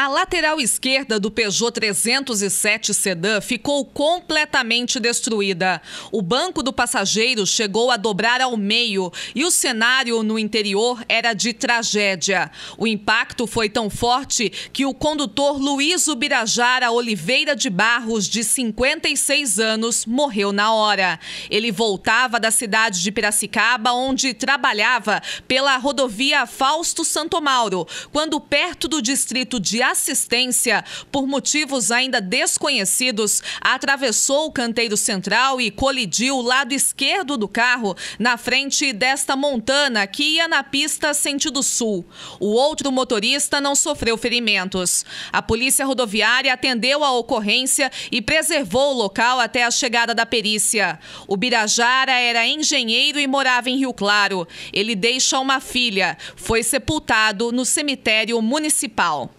A lateral esquerda do Peugeot 307 Sedan ficou completamente destruída. O banco do passageiro chegou a dobrar ao meio e o cenário no interior era de tragédia. O impacto foi tão forte que o condutor Luiz Ubirajara Oliveira de Barros, de 56 anos, morreu na hora. Ele voltava da cidade de Piracicaba, onde trabalhava, pela rodovia Fausto Mauro, quando perto do distrito de assistência por motivos ainda desconhecidos, atravessou o canteiro central e colidiu o lado esquerdo do carro na frente desta montana que ia na pista sentido sul. O outro motorista não sofreu ferimentos. A polícia rodoviária atendeu a ocorrência e preservou o local até a chegada da perícia. O Birajara era engenheiro e morava em Rio Claro. Ele deixa uma filha. Foi sepultado no cemitério municipal.